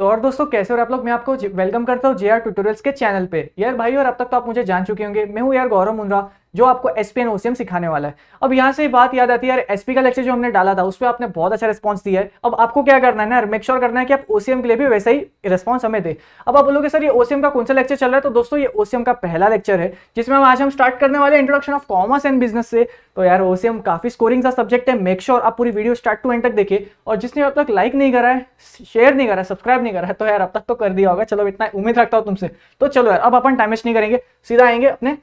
तो और दोस्तों कैसे हो आप लोग मैं आपको वेलकम करता हूँ जे आर ट्यूटोरियल्स के चैनल पे यार भाई और अब तक तो आप मुझे जान चुके होंगे मैं हूँ यार गौरव मुंद्रा जो आपको एसपी एंड ओसीएम सिखाने वाला है अब यहाँ से बात याद आती है यार एसपी का लेक्चर जो हमने डाला था उस पर आपने बहुत अच्छा रिस्पॉन्स दिया है अब आपको क्या करना है ना मेक श्योर करना है कि आप ओसीएम के लिए भी वैसा ही रिस्पॉन्स हमें दे अब आप बोलोगे सर ये ओसीएम का कौन सा लेक्चर चल रहा है तो दोस्तों ये ओसीएम का पहला लेक्चर है जिसमें हम आज हम स्टार्ट करने वाले introduction of commerce and business से तो यार ओसीएम काफी स्कोरिंग का सब्जेक्ट है मेक श्योर आप पूरी वीडियो स्टार्ट टू एंड तक देखे और जिसने अब तक लाइक नहीं करा है शेयर नहीं करा सब्सक्राइब नहीं करा है तो यार अब तक तो कर दिया होगा चलो इतना उम्मीद रखता हूँ तुमसे तो चलो यार अब अपन टाइम नहीं करेंगे सीधा आएंगे अपने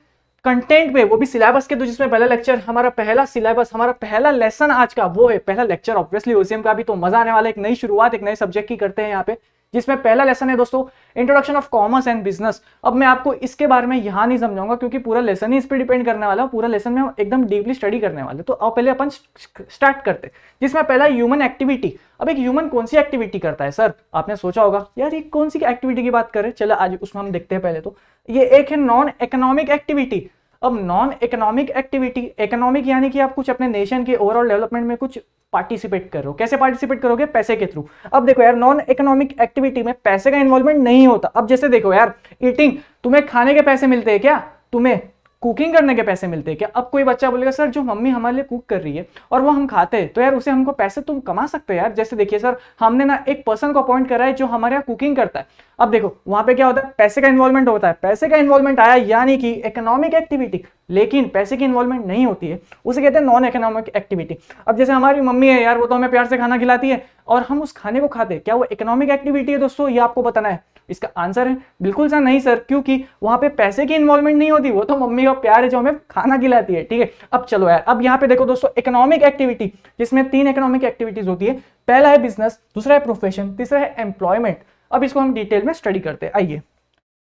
कंटेंट पे वो भी सिलेबस के तो जिसमें पहला लेक्चर हमारा पहला सिलेबस हमारा पहला लेसन आज का वो है पहला लेक्चर ऑब्वियसली ओसीएम का भी तो मजा आने वाला एक नई शुरुआत एक नए सब्जेक्ट की करते हैं यहाँ पे जिसमें पहला लेसन है दोस्तों introduction of commerce and business अब मैं आपको इसके बारे में यहाँ नहीं समझाऊंगा क्योंकि पूरा लेसन ही इस पर डिपेंड करने वाला पूरा लेसन में एकदम डीपली स्टडी करने वाले तो अब पहले अपन स्टार्ट करते जिसमें पहला ह्यूमन एक्टिविटी अब एक ह्यूमन कौन सी एक्टिविटी करता है सर आपने सोचा होगा यार ये कौन सी एक्टिविटी की बात करें चलो आज उसमें हम देखते हैं पहले तो ये एक है नॉन इकोनॉमिक एक्टिविटी अब नॉन इकोनॉमिक एक्टिविटी इकोनॉमिक यानी कि आप कुछ अपने नेशन के ओवरऑल डेवलपमेंट में कुछ पार्टिसिपेट करो कैसे पार्टिसिपेट करोगे पैसे के थ्रू अब देखो यार नॉन इकोनॉमिक एक्टिविटी में पैसे का इन्वॉल्वमेंट नहीं होता अब जैसे देखो यार ईटिंग तुम्हें खाने के पैसे मिलते हैं क्या तुम्हें कुकिंग करने के पैसे मिलते हैं क्या अब कोई बच्चा बोलेगा सर जो मम्मी हमारे लिए कुक कर रही है और वो हम खाते हैं तो यार उसे हमको पैसे तुम कमा सकते हो यार जैसे देखिए सर हमने ना एक पर्सन को अपॉइंट करा है जो हमारे यहाँ कुकिंग करता है अब देखो वहां पे क्या होता है पैसे का इन्वॉल्वमेंट होता है पैसे का इन्वॉल्वमेंट आया यानी कि इकोनॉमिक एक्टिविटी लेकिन पैसे की इन्वॉल्वमेंट नहीं होती है उसे कहते हैं नॉन इकोनॉमिक एक्टिविटी अब जैसे हमारी मम्मी है यार वो तो हमें प्यार से खाना खिलाती है और हम उस खाने को खाते हैं क्या वो इकोनॉमिक एक्टिविटी है दोस्तों ये आपको बताना है इसका आंसर है बिल्कुल सा नहीं सर क्योंकि वहां पे पैसे की इन्वॉल्वमेंट नहीं होती वो तो मम्मी का प्यार है जो हमें खाना खिलाती है ठीक है अब चलो यार अब यहाँ पे देखो दोस्तों इकोनॉमिक एक्टिविटी जिसमें तीन इकोनॉमिक एक्टिविटीज होती है पहला है बिजनेस दूसरा है प्रोफेशन तीसरा है एम्प्लॉयमेंट अब इसको हम डिटेल में स्टडी करते हैं आइए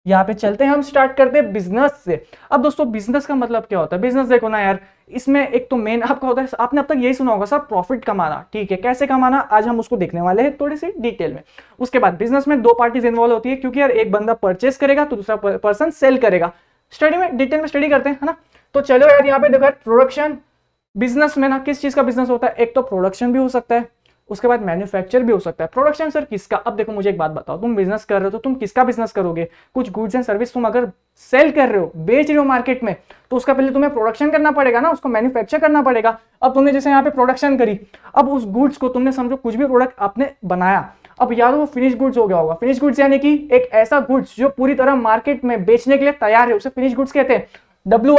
यहाँ पे चलते हैं हम स्टार्ट करते हैं बिजनेस से अब दोस्तों बिजनेस का मतलब क्या होता है बिजनेस देखो ना यार इसमें एक तो मेन आपका होता है आपने अब तक यही सुना होगा सर प्रॉफिट कमाना ठीक है कैसे कमाना आज हम उसको देखने वाले हैं थोड़ी सी डिटेल में उसके बाद बिजनेस में दो पार्टीज इन्वॉल्व होती है क्योंकि यार एक बंदा परचेस करेगा तो दूसरा पर्सन सेल करेगा स्टडी में डिटेल में स्टडी करते हैं है ना तो चलो यार यहाँ पे देखो प्रोडक्शन बिजनेस में ना किस चीज का बिजनेस होता है एक तो प्रोडक्शन भी हो सकता है उसके बाद मैन्युफैक्चर भी हो सकता है प्रोडक्शन सर किसका अब देखो मुझे एक बात बताओ तुम बिजनेस कर रहे हो तो तुम किसका बिजनेस करोगे कुछ गुड्स एंड सर्विस तुम अगर सेल कर रहे हो बेच रहे हो मार्केट में तो उसका पहले तुम्हें प्रोडक्शन करना पड़ेगा ना उसको मैन्युफैक्चर करना पड़ेगा अब तुमने जैसे यहाँ पे प्रोडक्शन करी अब उस गुड्स को तुमने समझो कुछ भी प्रोडक्ट आपने बनाया अब या तो वो फिनिश गुड्स हो गया होगा फिनिश गुड्स यानी कि एक ऐसा गुड्स जो पूरी तरह मार्केट में बेचने के लिए तैयार है उसे फिनिश गुड्स कहते हैं डब्ल्यू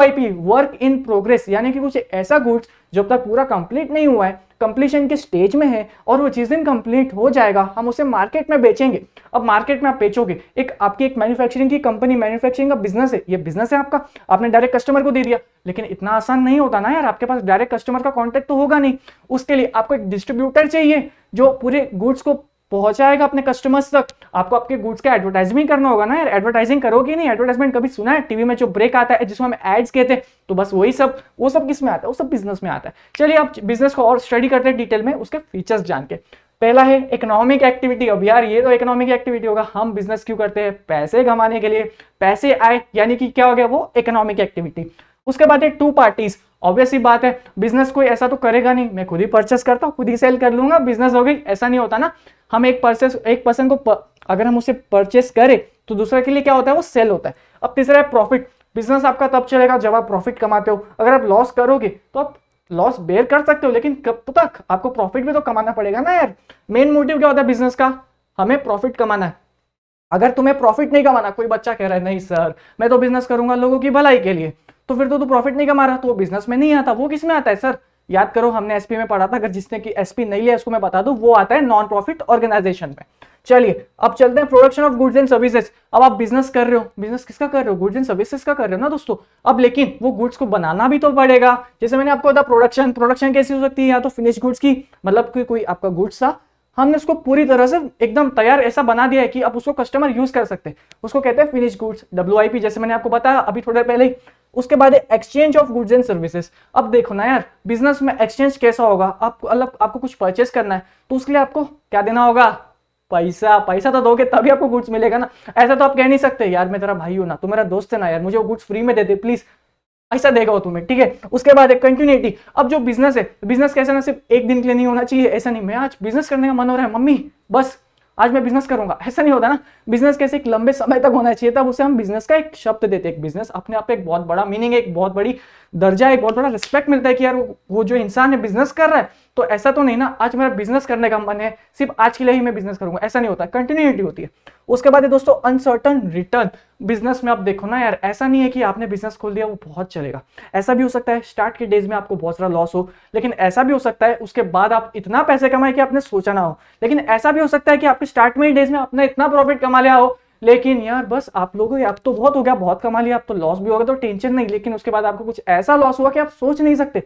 वर्क इन प्रोग्रेस यानी कि कुछ ऐसा गुड्स जब तक पूरा कंप्लीट नहीं हुआ है कंप्लीशन के स्टेज में है और वो जिस दिन कंप्लीट हो जाएगा हम उसे मार्केट में बेचेंगे अब मार्केट में आप बेचोगे एक आपकी एक मैन्युफैक्चरिंग की कंपनी मैन्युफैक्चरिंग का बिजनेस है ये बिजनेस है आपका आपने डायरेक्ट कस्टमर को दे दिया लेकिन इतना आसान नहीं होता ना यार आपके पास डायरेक्ट कस्टमर का कॉन्टैक्ट तो होगा नहीं उसके लिए आपको एक डिस्ट्रीब्यूटर चाहिए जो पूरे गुड्स को पहुंचाएगा अपने कस्टमर्स तक आपको आपके गुड्स का एडवर्टाइजमेंट करना होगा ना यार एडवर्टाइजिंग करोगे नहीं एडवर्टाइजमेंट कभी सुना है टीवी में जो ब्रेक आता है जिसमें हम एड्स कहते हैं तो बस वही सब वो सब किस में आता है वो सब बिजनेस में आता है चलिए आप बिजनेस को और स्टडी करते हैं डिटेल में उसके फीचर्स जान के पहला है इकोनॉमिक एक्टिविटी अब यार ये तो इकोनॉमिक एक्टिविटी होगा हम बिजनेस क्यों करते हैं पैसे कमाने के लिए पैसे आए यानी कि क्या हो गया वो इकोनॉमिक एक्टिविटी उसके बाद है टू पार्टीज ऑब्वियसली बात है बिजनेस कोई ऐसा तो करेगा नहीं मैं खुद ही परचेस करता हूँ खुद ही सेल कर लूंगा बिजनेस हो गई ऐसा नहीं होता ना हम एक पर्सन एक पर्सन को पर, अगर हम उसे परचेस करें तो दूसरे के लिए क्या होता है वो सेल होता है अब तीसरा है प्रॉफिट बिजनेस आपका तब चलेगा जब आप प्रॉफिट कमाते हो अगर आप लॉस करोगे तो आप लॉस बेयर कर सकते हो लेकिन कब तक आपको प्रॉफिट भी तो कमाना पड़ेगा ना यार मेन मोटिव क्या होता है बिजनेस का हमें प्रॉफिट कमाना है अगर तुम्हें प्रॉफिट नहीं कमाना कोई बच्चा कह रहा है नहीं सर मैं तो बिजनेस करूंगा लोगों की भलाई के लिए तो फिर तो तू प्रॉफिट नहीं कमा रहा तो वो बिजनेस में नहीं आता वो किस में आता है सर याद करो हमने एसपी में पढ़ा था अगर जिसने की एसपी नहीं लिया उसको मैं बता दू वो आता है नॉन प्रॉफिट ऑर्गेनाइजेशन में चलिए अब चलते हैं production of goods and services अब आप बिजनेस कर रहे हो बिजनेस किसका कर रहे हो गुड्स एंड सर्विसेज का कर रहे हो ना दोस्तों अब लेकिन वो गुड्स को बनाना भी तो पड़ेगा जैसे मैंने आपको बताया प्रोडक्शन प्रोडक्शन कैसी हो सकती है या तो फिनिश गुड्स की मतलब कि कोई आपका गुड्स था हमने उसको पूरी तरह से एकदम तैयार ऐसा बना दिया है कि अब उसको कस्टमर यूज कर सकते हैं उसको कहते हैं फिनिश गुड्स डब्ल्यू जैसे मैंने आपको बताया अभी देर पहले ही उसके बाद exchange of goods and services अब देखो ना यार बिजनेस में एक्सचेंज कैसा होगा आपको अलग आपको कुछ परचेस करना है तो उसके लिए आपको क्या देना होगा पैसा पैसा तो दोगे तभी आपको गुड्स मिलेगा ना ऐसा तो आप कह नहीं सकते यार मैं तेरा भाई हूं ना तू मेरा दोस्त है ना यार मुझे वो गुड्स फ्री में दे दे प्लीज ऐसा देगा वो तुम्हें ठीक है उसके बाद एक कंटिन्यूटी अब जो बिजनेस है बिजनेस कैसे ना सिर्फ एक दिन के लिए नहीं होना चाहिए ऐसा नहीं मैं आज बिजनेस करने का मन हो रहा है मम्मी बस आज मैं बिजनेस करूंगा ऐसा नहीं होता ना बिजनेस कैसे एक लंबे समय तक होना चाहिए तब उसे हम बिजनेस का एक शब्द देते हैं बिजनेस अपने आप एक बहुत बड़ा मीनिंग एक बहुत बड़ी दर्जा एक बहुत बड़ा रिस्पेक्ट मिलता है कि यार वो, वो जो इंसान है बिजनेस कर रहा है तो ऐसा तो नहीं ना आज मेरा बिजनेस करने का मन है सिर्फ आज के लिए ही मैं बिजनेस करूंगा ऐसा नहीं होता कंटिन्यूटी होती है उसके बाद दोस्तों अनसर्टन रिटर्न बिजनेस में आप देखो ना यार ऐसा नहीं है कि आपने बिजनेस खोल दिया वो बहुत चलेगा ऐसा भी हो सकता है स्टार्ट के डेज में आपको बहुत सारा लॉस हो लेकिन ऐसा भी हो सकता है उसके बाद आप इतना पैसे कमाए कि आपने सोचा ना हो लेकिन ऐसा भी हो सकता है कि आपके स्टार्ट में ही डेज में आपने इतना प्रॉफिट कमा लिया हो लेकिन यार बस आप लोगों आप तो बहुत हो गया बहुत कमा लिया आप तो लॉस भी होगा तो टेंशन नहीं लेकिन उसके बाद आपको कुछ ऐसा लॉस हुआ कि आप सोच नहीं सकते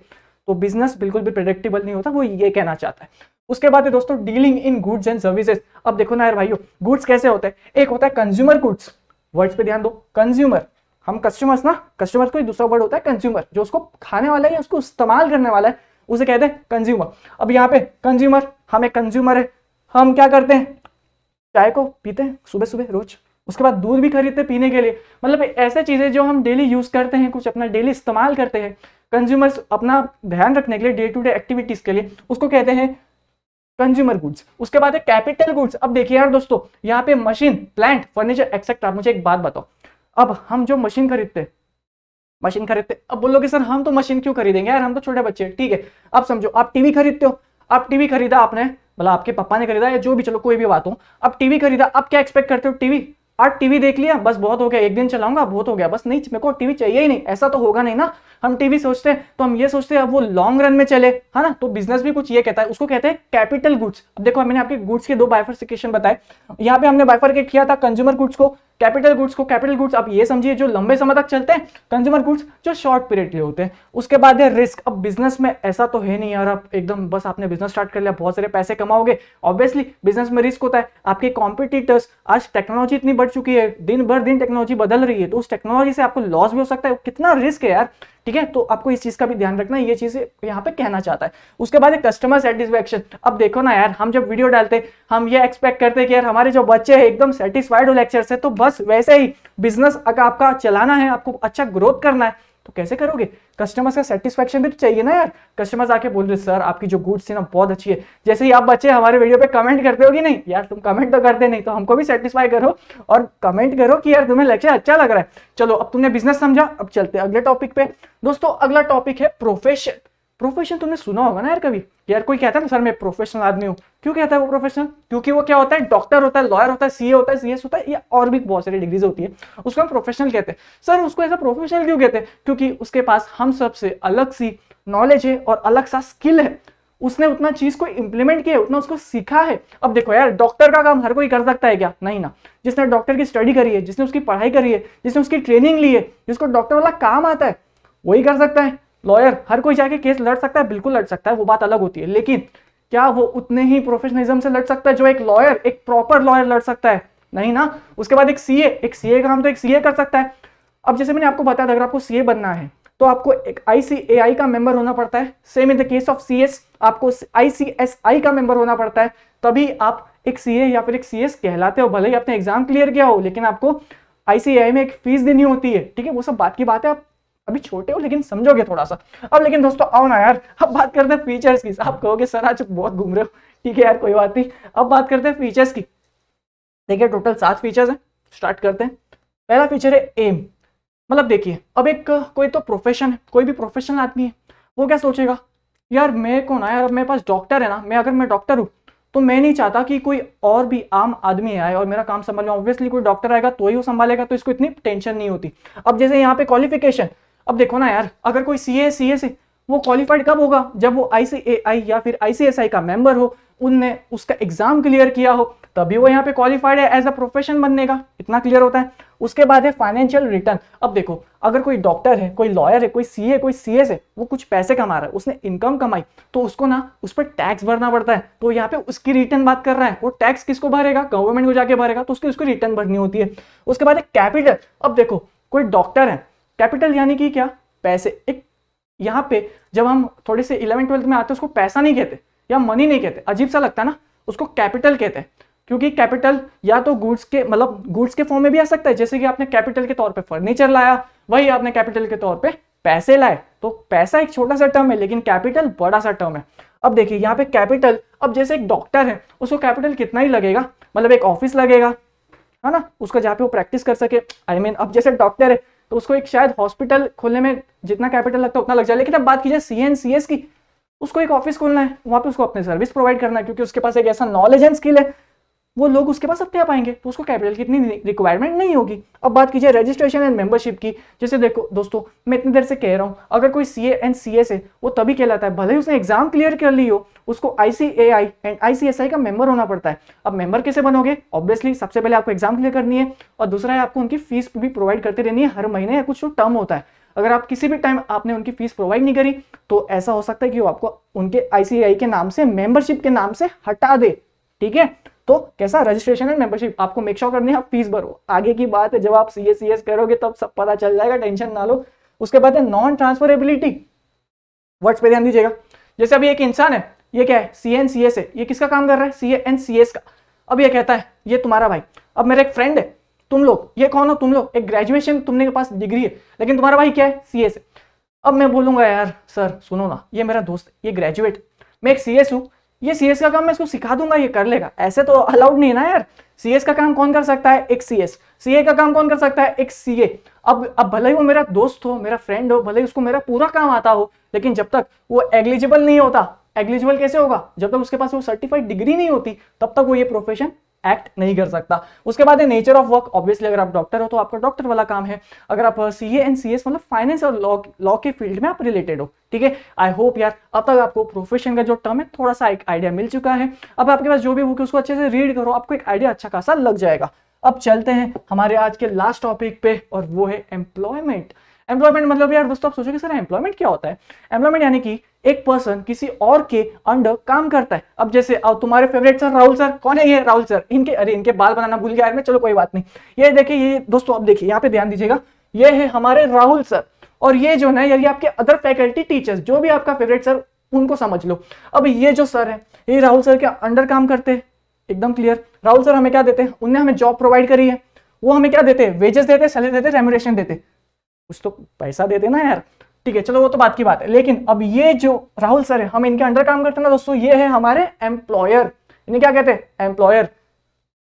तो बिजनेस बिल्कुल भी प्रेडिक्टेबल नहीं होता वो ये कहना चाहता है उसके बाद है दोस्तों dealing in goods and services अब देखो ना यार भाइयों गुड्स कैसे होते हैं एक होता है कंज्यूमर गुड्स वर्ड्स पे ध्यान दो कंज्यूमर हम कस्टमर्स ना कस्टमर को दूसरा वर्ड होता है कंज्यूमर जो उसको खाने वाला है या उसको इस्तेमाल करने वाला है उसे कहते हैं कंज्यूमर अब यहाँ पे कंज्यूमर हम एक कंज्यूमर है हम क्या करते हैं चाय को पीते हैं सुबह सुबह रोज उसके बाद दूध भी खरीदते पीने के लिए मतलब ऐसे चीज़ें जो हम डेली यूज़ करते हैं कुछ अपना डेली इस्तेमाल करते हैं कंज्यूमर्स अपना ध्यान रखने के लिए डे टू डे एक्टिविटीज के लिए उसको कहते हैं कंज्यूमर गुड्स उसके बाद है कैपिटल गुड्स अब देखिए यार दोस्तों यहाँ पे मशीन प्लांट फर्नीचर एक्सेट्रा मुझे एक बात बताओ अब हम जो मशीन खरीदते मशीन खरीदते अब बोलोगे सर हम तो मशीन क्यों खरीदेंगे यार हम तो छोटे बच्चे हैं ठीक है अब समझो आप टीवी खरीदते हो आप टीवी खरीदा आपने भला आपके पापा ने खरीदा या जो भी चलो कोई भी बात हो अब टीवी खरीदा आप क्या एक्सपेक्ट करते हो टीवी आज टीवी देख लिया बस बहुत हो गया एक दिन चलाऊंगा बहुत हो गया बस नहीं मेरे को टीवी चाहिए ही नहीं ऐसा तो होगा नहीं ना हम टीवी सोचते हैं तो हम ये सोचते हैं अब वो लॉन्ग रन में चले है ना तो बिजनेस भी कुछ ये कहता है उसको कहते हैं कैपिटल गुड्स अब देखो मैंने आपके गुड्स के दो बाइफर्सिकेशन बताए यहाँ पे हमने बाइफर्केट किया था कंज्यूमर गुड्स को कैपिटल गुड्स को कैपिटल गुड्स आप ये समझिए जो लंबे समय तक चलते हैं कंज्यूमर गुड्स जो शॉर्ट पीरियड के होते हैं उसके बाद है रिस्क अब बिजनेस में ऐसा तो है नहीं यार आप एकदम बस आपने बिजनेस स्टार्ट कर लिया बहुत सारे पैसे कमाओगे ऑब्वियसली बिजनेस में रिस्क होता है आपके कॉम्पिटिटर्स आज टेक्नोलॉजी इतनी बढ़ चुकी है दिन भर दिन टेक्नोलॉजी बदल रही है तो उस टेक्नोलॉजी से आपको लॉस भी हो सकता है कितना रिस्क है यार ठीक है तो आपको इस चीज़ का भी ध्यान रखना ये चीज़ यहाँ पे कहना चाहता है उसके बाद एक कस्टमर सेटिस्फेक्शन अब देखो ना यार हम जब वीडियो डालते हैं हम ये एक्सपेक्ट करते कि यार हमारे जो बच्चे हैं एकदम सेटिस्फाइड हो लेक्चर से तो बस वैसे ही बिजनेस अगर आपका चलाना है आपको अच्छा ग्रोथ करना है तो कैसे करोगे कस्टमर्स का सेटिस्फेक्शन भी तो चाहिए ना यार कस्टमर्स आके बोल रहे सर आपकी जो गुड्स है ना बहुत अच्छी है जैसे ही आप बच्चे हमारे वीडियो पे कमेंट करते होगी नहीं यार तुम कमेंट तो करते नहीं तो हमको भी सेटिस्फाई करो और कमेंट करो कि यार तुम्हें लक्ष्य अच्छा लग रहा है चलो अब तुमने बिजनेस समझा अब चलते अगले टॉपिक पे दोस्तों अगला टॉपिक है प्रोफेशन प्रोफेशन तुमने सुना होगा ना यार कभी यार कोई कहता है ना सर मैं प्रोफेशनल आदमी हूँ क्यों कहता है वो प्रोफेशनल क्योंकि वो क्या होता है डॉक्टर होता है लॉयर होता है सीए होता है सीएस होता है या और भी बहुत सारी डिग्रीज होती है उसको हम प्रोफेशनल कहते हैं सर उसको ऐसा प्रोफेशनल क्यों कहते हैं क्योंकि उसके पास हम सबसे अलग सी नॉलेज है और अलग सा स्किल है उसने उतना चीज को इंप्लीमेंट किया उतना उसको सीखा है अब देखो यार डॉक्टर का काम हर कोई कर सकता है क्या नहीं ना जिसने डॉक्टर की स्टडी करी है जिसने उसकी पढ़ाई करी है जिसने उसकी ट्रेनिंग ली है जिसको डॉक्टर वाला काम आता है वही कर सकता है लॉयर हर कोई जाके केस लड़ सकता है बिल्कुल लड़ सकता है वो बात अलग होती है लेकिन क्या वो उतने ही प्रोफेशनलिज्म से लड़ सकता है जो एक लॉयर एक प्रॉपर लॉयर लड़ सकता है नहीं ना उसके बाद एक सीए एक सीए का काम तो एक सीए कर सकता है अब जैसे मैंने आपको बताया अगर आपको सीए बनना है तो आपको एक आईसीएआई का मेंबर होना पड़ता है same in the case of C आपको आईसीएसआई का मेंबर होना पड़ता है तभी आप एक सीए या फिर एक सीएस कहलाते हो भले ही आपने एग्जाम क्लियर किया हो लेकिन आपको आईसीएआई में एक फीस देनी होती है ठीक है वो सब बात की बात है आप अभी छोटे हो लेकिन समझोगे थोड़ा सा अब लेकिन दोस्तों आओ ना यार अब बात करते हैं फीचर्स की आप कहोगे सर आज बहुत घूम रहे हो ठीक है यार कोई बात नहीं अब बात करते हैं फीचर्स की देखिए टोटल सात फीचर्स हैं स्टार्ट करते हैं पहला फीचर है एम मतलब देखिए अब एक कोई तो प्रोफेशन है कोई भी प्रोफेशनल आदमी है वो क्या सोचेगा यार मैं कौन है यार अब मेरे पास डॉक्टर है ना मैं अगर मैं डॉक्टर हूँ तो मैं नहीं चाहता कि कोई और भी आम आदमी आए और मेरा काम संभाले ऑब्वियसली कोई डॉक्टर आएगा तो ही वो संभालेगा तो इसको इतनी टेंशन नहीं होती अब जैसे यहाँ पे क्वालिफिकेशन अब देखो ना यार अगर कोई सी ए सी एस वो क्वालिफाइड कब होगा जब वो आई सी ए आई या फिर आई सी एस आई का मेंबर हो उनने उसका एग्जाम क्लियर किया हो तभी वो यहाँ पे क्वालिफाइड है एज अ प्रोफेशन बनने का इतना क्लियर होता है उसके बाद है फाइनेंशियल रिटर्न अब देखो अगर कोई डॉक्टर है कोई लॉयर है कोई सी ए कोई सी एस है वो कुछ पैसे कमा रहा है उसने इनकम कमाई तो उसको ना उस पर टैक्स भरना पड़ता है तो यहाँ पे उसकी रिटर्न बात कर रहा है वो टैक्स किसको भरेगा गवर्नमेंट को जाके भरेगा तो उसकी उसकी रिटर्न भरनी होती है उसके बाद है कैपिटल अब देखो कोई डॉक्टर है कैपिटल यानी कि क्या पैसे एक यहाँ पे जब हम थोड़े से इलेवन ट्वेल्थ में आते हैं उसको पैसा नहीं कहते या मनी नहीं कहते अजीब सा लगता है ना उसको कैपिटल कहते हैं क्योंकि कैपिटल या तो गुड्स के मतलब गुड्स के फॉर्म में भी आ सकता है जैसे कि आपने कैपिटल के तौर पर फर्नीचर लाया वही आपने कैपिटल के तौर पर पैसे लाए तो पैसा एक छोटा सा टर्म है लेकिन कैपिटल बड़ा सा टर्म है अब देखिए यहाँ पे कैपिटल अब जैसे एक डॉक्टर है उसको कैपिटल कितना ही लगेगा मतलब एक ऑफिस लगेगा है ना उसका जहाँ पे वो प्रैक्टिस कर सके आई I मीन mean, अब जैसे डॉक्टर है तो उसको एक शायद हॉस्पिटल खोलने में जितना कैपिटल लगता है उतना लग जाए लेकिन अब बात की जाए सी एन सी एस की उसको एक ऑफिस खोलना है वहां पे उसको अपने सर्विस प्रोवाइड करना है क्योंकि उसके पास एक ऐसा नॉलेज एंड स्किल है वो लोग उसके पास अपने आप आएंगे तो उसको कैपिटल की इतनी रिक्वायरमेंट नहीं होगी अब बात कीजिए रजिस्ट्रेशन एंड मेंबरशिप की जैसे देखो दोस्तों मैं इतनी देर से कह रहा हूँ अगर कोई सी एंड सी है वो तभी कहलाता है भले ही उसने एग्जाम क्लियर कर ली हो उसको आई एंड आई का मेंबर होना पड़ता है अब मेंबर कैसे बनोगे ऑब्वियसली सबसे पहले आपको एग्जाम क्लियर करनी है और दूसरा है आपको उनकी फीस भी प्रोवाइड करती रहनी है हर महीने या कुछ टर्म होता है अगर आप किसी भी टाइम आपने उनकी फीस प्रोवाइड नहीं करी तो ऐसा हो सकता है कि वो आपको उनके आईसीआई के नाम से मेंबरशिप के नाम से हटा दे ठीक है तो कैसा रजिस्ट्रेशन एंड मेंबरशिप आपको मेक श्योर करनी है आप फीस भरो आगे की बात है जब आप सी एस करोगे तब सब पता चल जाएगा टेंशन ना लो उसके बाद है नॉन ट्रांसफरेबिलिटी वर्ड्स पे ध्यान दीजिएगा जैसे अभी एक इंसान है ये क्या है सी एन सी एस है ये किसका काम कर रहा है सी एन सी एस का अब ये कहता है ये तुम्हारा भाई अब मेरा एक फ्रेंड है तुम लोग ये कौन हो तुम लोग एक ग्रेजुएशन तुमने के पास डिग्री है लेकिन तुम्हारा भाई क्या है सी एस है अब मैं बोलूंगा यार सर सुनो ना ये मेरा दोस्त है ये ग्रेजुएट मैं एक सी एस हूँ ये सीएस का काम मैं इसको सिखा दूंगा ये कर लेगा ऐसे तो अलाउड नहीं है ना यार सी का काम कौन कर सकता है एक सी एस सी का काम कौन कर सकता है एक सी अब अब भले ही वो मेरा दोस्त हो मेरा फ्रेंड हो भले ही उसको मेरा पूरा काम आता हो लेकिन जब तक वो एग्लिजिबल नहीं होता एग्लिजिबल कैसे होगा जब तक उसके पास वो सर्टिफाइड डिग्री नहीं होती तब तक वो ये प्रोफेशन एक्ट नहीं कर सकता उसके बाद है नेचर ऑफ वर्क ऑब्वियसली अगर आप डॉक्टर हो तो आपका डॉक्टर वाला काम है अगर आप C A and C S मतलब फाइनेंस और लॉ लॉ के फील्ड में आप रिलेटेड हो ठीक है आई होप यार अब तक आपको प्रोफेशन का जो टर्म है थोड़ा सा एक आइडिया मिल चुका है अब आपके पास जो भी बुक है उसको अच्छे से रीड करो आपको एक आइडिया अच्छा खासा लग जाएगा अब चलते हैं हमारे आज के लास्ट टॉपिक पे और वो है एम्प्लॉयमेंट एम्प्लॉयमेंट मतलब यार दोस्तों आप सोचोगे सर एम्प्लॉयमेंट क्या होता है एम्प्लॉयमेंट यानी कि एक पर्सन किसी और के अंडर काम करता है अब जैसे अब तुम्हारे फेवरेट सर राहुल सर कौन है ये राहुल सर इनके अरे इनके बाल बनाना भूल गया मैं चलो कोई बात नहीं ये देखिए ये दोस्तों आप देखिए यहाँ पे ध्यान दीजिएगा ये है हमारे राहुल सर और ये जो है यानी आपके अदर फैकल्टी टीचर्स जो भी आपका फेवरेट सर उनको समझ लो अब ये जो सर है ये राहुल सर के अंडर काम करते हैं एकदम क्लियर राहुल सर हमें क्या देते हैं उनने हमें जॉब प्रोवाइड करी है वो हमें क्या देते हैं वेजेस देते हैं सैलरी देते हैं रेमुरेशन देते कुछ तो पैसा दे देना यार ठीक है चलो वो तो बात की बात है लेकिन अब ये जो राहुल सर है हम इनके अंडर काम करते हैं ना दोस्तों ये है हमारे एम्प्लॉयर इन्हें क्या कहते हैं एम्प्लॉयर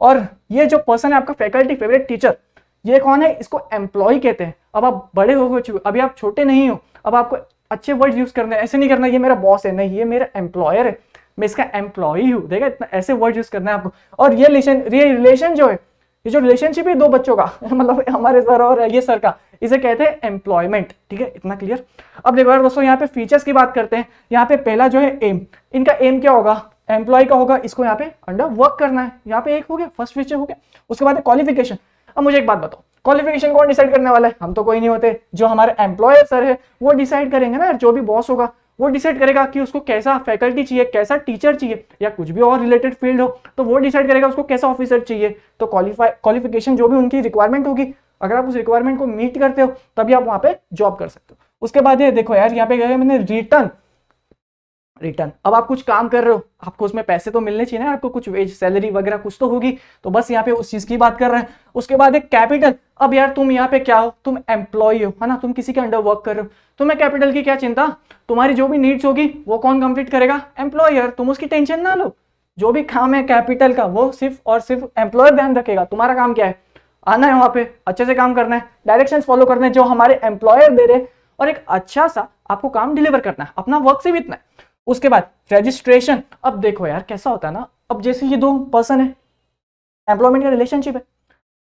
और ये जो पर्सन है आपका फैकल्टी फेवरेट टीचर ये कौन है इसको एम्प्लॉय कहते हैं अब आप बड़े हो गए अभी आप छोटे नहीं हो अब आपको अच्छे वर्ड यूज करने ऐसे नहीं करना ये मेरा बॉस है नहीं ये मेरा एम्प्लॉयर है मैं इसका एम्प्लॉय हूँ देखा इतना ऐसे वर्ड यूज करना है आपको और ये रिलेशन ये रिलेशन जो है ये जो रिलेशनशिप है दो बच्चों का मतलब हमारे सर और ये सर का इसे कहते हैं एम्प्लॉयमेंट ठीक है इतना क्लियर अब देखो यार दोस्तों यहाँ पे फीचर्स की बात करते हैं यहाँ पे पहला जो है एम इनका एम क्या होगा एम्प्लॉय का होगा इसको यहाँ पे अंडर वर्क करना है यहाँ पे एक हो गया फर्स्ट फीचर हो गया उसके बाद क्वालिफिकेशन अब मुझे एक बात बताओ क्वालिफिकेशन कौन डिसाइड करने वाला है हम तो कोई नहीं होते जो हमारे एम्प्लॉय सर है वो डिसाइड करेंगे ना जो भी बॉस होगा वो डिसाइड करेगा कि उसको कैसा फैकल्टी चाहिए कैसा टीचर चाहिए या कुछ भी और रिलेटेड फील्ड हो तो वो डिसाइड करेगा उसको कैसा ऑफिसर चाहिए तो क्वालिफाई क्वालिफिकेशन जो भी उनकी रिक्वायरमेंट होगी अगर आप उस रिक्वायरमेंट को मीट करते हो तभी आप वहाँ पे जॉब कर सकते हो उसके बाद ये देखो यार यहाँ पे मैंने रिटर्न रिटर्न अब आप कुछ काम कर रहे हो आपको उसमें पैसे तो मिलने चाहिए ना आपको कुछ वेज सैलरी वगैरह कुछ तो होगी तो बस यहाँ पे उस चीज की बात कर रहे हैं उसके बाद एक कैपिटल अब यार तुम यहाँ पे क्या हो तुम एम्प्लॉय हो है ना तुम किसी के अंडर वर्क कर रहे हो तुम्हें कैपिटल की क्या चिंता तुम्हारी जो भी नीड्स होगी वो कौन कंप्लीट करेगा एम्प्लॉयर तुम उसकी टेंशन ना लो जो भी काम है कैपिटल का वो सिर्फ और सिर्फ एम्प्लॉयर ध्यान रखेगा तुम्हारा काम क्या है आना है वहां पे अच्छे से काम करना है डायरेक्शंस फॉलो करना है जो हमारे एम्प्लॉयर दे रहे और एक अच्छा सा आपको काम डिलीवर करना है अपना वर्क से बीतना है उसके बाद रजिस्ट्रेशन अब देखो यार कैसा होता है ना अब जैसे ये दो पर्सन है एम्प्लॉयमेंट का रिलेशनशिप है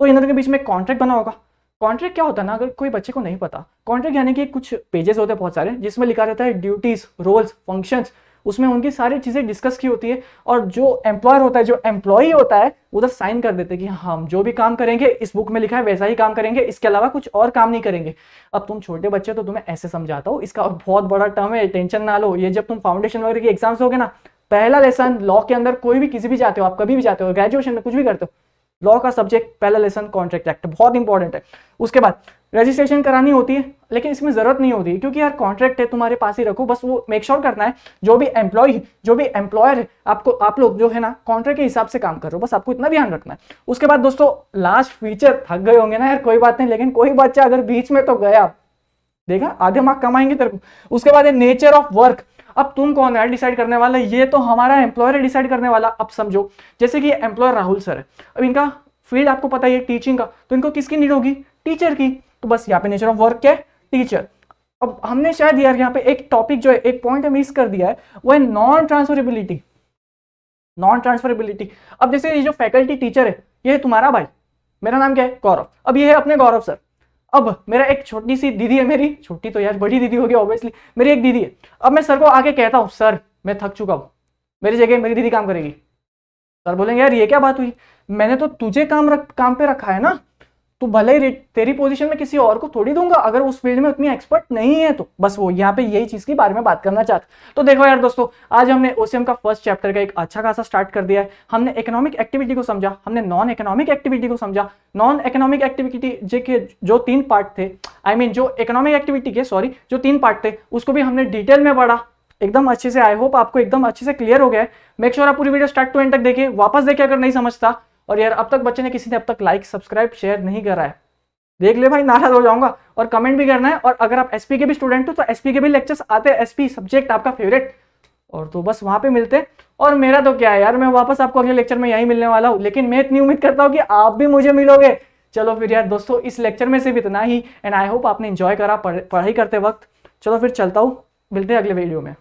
तो इन दोनों के बीच में कॉन्ट्रैक्ट बना होगा कॉन्ट्रैक्ट क्या होता है ना अगर कोई बच्चे को नहीं पता कॉन्ट्रैक्ट यानी कि कुछ पेजेस होते हैं बहुत सारे जिसमें लिखा रहता है ड्यूटीज रोल्स फंक्शंस उसमें उनकी सारी चीज़ें डिस्कस की होती है और जो एम्प्लॉयर होता है जो एम्प्लॉय होता है उधर साइन कर देते हैं कि हाँ, हम जो भी काम करेंगे इस बुक में लिखा है वैसा ही काम करेंगे इसके अलावा कुछ और काम नहीं करेंगे अब तुम छोटे बच्चे तो तुम्हें ऐसे समझाता हो इसका बहुत बड़ा टर्म है टेंशन ना लो ये जब तुम फाउंडेशन वगैरह के एग्जाम्स हो ना पहला लेसन लॉ के अंदर कोई भी किसी भी जाते हो आप कभी भी जाते हो ग्रेजुएशन में कुछ भी करते हो लॉ का सब्जेक्ट पहला लेसन कॉन्ट्रैक्ट एक्ट बहुत इंपॉर्टेंट है उसके बाद रजिस्ट्रेशन करानी होती है लेकिन इसमें ज़रूरत नहीं होती क्योंकि यार कॉन्ट्रैक्ट है तुम्हारे पास ही रखो बस वो मेक श्योर sure करना है जो भी एम्प्लॉय जो भी एम्प्लॉयर है आपको आप लोग जो है ना कॉन्ट्रैक्ट के हिसाब से काम करो बस आपको इतना ध्यान रखना है उसके बाद दोस्तों लास्ट फीचर थक गए होंगे ना यार कोई बात नहीं लेकिन कोई बच्चा अगर बीच में तो गया देखा आधे मार्क कमाएंगे तेरे को उसके बाद है नेचर ऑफ वर्क अब तुम कौन है डिसाइड करने वाला ये तो हमारा एम्प्लॉयर डिसाइड करने वाला अब समझो जैसे कि एम्प्लॉयर राहुल सर है अब इनका फील्ड आपको पता ही है टीचिंग का तो इनको किसकी नीड होगी टीचर की तो बस यहाँ पे नेचर ऑफ वर्क क्या है टीचर अब हमने शायद यार यहाँ पे एक टॉपिक जो है एक पॉइंट मिस कर दिया है वो है नॉन ट्रांसफरेबिलिटी नॉन ट्रांसफरेबिलिटी अब जैसे ये जो फैकल्टी टीचर है ये है तुम्हारा भाई मेरा नाम क्या है गौरव अब ये है अपने गौरव सर अब मेरा एक छोटी सी दीदी है मेरी छोटी तो यार बड़ी दीदी होगी ऑब्वियसली मेरी एक दीदी है अब मैं सर को आके कहता हूँ सर मैं थक चुका हूँ मेरी जगह मेरी दीदी काम करेगी सर बोलेंगे यार ये क्या बात हुई मैंने तो तुझे काम रख काम पे रखा है ना तो भले ही तेरी पोजीशन में किसी और को थोड़ी दूंगा अगर उस फील्ड में उतनी एक्सपर्ट नहीं है तो बस वो यहाँ पे यही चीज के बारे में बात करना चाहते तो देखो यार दोस्तों आज हमने ओसीएम का फर्स्ट चैप्टर का एक अच्छा खासा स्टार्ट कर दिया है हमने इकोनॉमिक एक्टिविटी को समझा हमने नॉन इकोनॉमिक एक्टिविटी को समझा नॉन इकोनॉमिक एक्टिविटी जे जो तीन पार्ट थे आई I मीन mean, जो इकोनॉमिक एक्टिविटी के सॉरी जो तीन पार्ट थे उसको भी हमने डिटेल में पढ़ा एकदम अच्छे से आई होप आपको एकदम अच्छे से क्लियर हो गया है मेक श्योर आप पूरी वीडियो स्टार्ट टू एंड तक देखिए वापस देखिए अगर नहीं समझता और यार अब तक बच्चे ने किसी ने अब तक लाइक सब्सक्राइब शेयर नहीं करा है देख ले भाई नाराज हो जाऊंगा और कमेंट भी करना है और अगर आप एसपी के भी स्टूडेंट हो तो एसपी के भी लेक्चर्स आते हैं एसपी सब्जेक्ट आपका फेवरेट और तो बस वहां पे मिलते हैं और मेरा तो क्या है यार मैं वापस आपको अगले लेक्चर में यही मिलने वाला हूँ लेकिन मैं इतनी उम्मीद करता हूँ कि आप भी मुझे मिलोगे चलो फिर यार दोस्तों इस लेक्चर में सिर्फ इतना ही एंड आई होप आपने इंजॉय करा पढ़ाई करते वक्त चलो फिर चलता हूँ मिलते हैं अगले वीडियो में